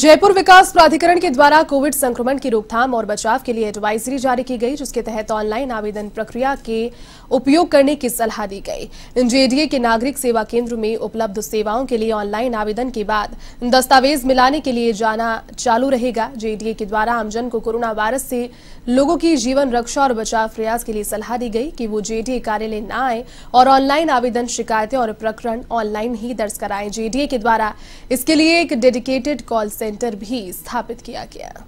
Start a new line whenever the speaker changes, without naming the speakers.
जयपुर विकास प्राधिकरण के द्वारा कोविड संक्रमण की रोकथाम और बचाव के लिए एडवाइजरी जारी की गई जिसके तहत ऑनलाइन आवेदन प्रक्रिया के उपयोग करने की सलाह दी गई जेडीए के नागरिक सेवा केंद्र में उपलब्ध सेवाओं के लिए ऑनलाइन आवेदन के बाद दस्तावेज मिलाने के लिए जाना चालू रहेगा जेडीए के द्वारा आमजन को कोरोना वायरस से लोगों की जीवन रक्षा और बचाव प्रयास के लिए सलाह दी गई कि वो जेडीए कार्यालय न आए और ऑनलाइन आवेदन शिकायतें और प्रकरण ऑनलाइन ही दर्ज कराएं जेडीए के द्वारा इसके लिए एक डेडिकेटेड कॉल सेंटर भी स्थापित किया गया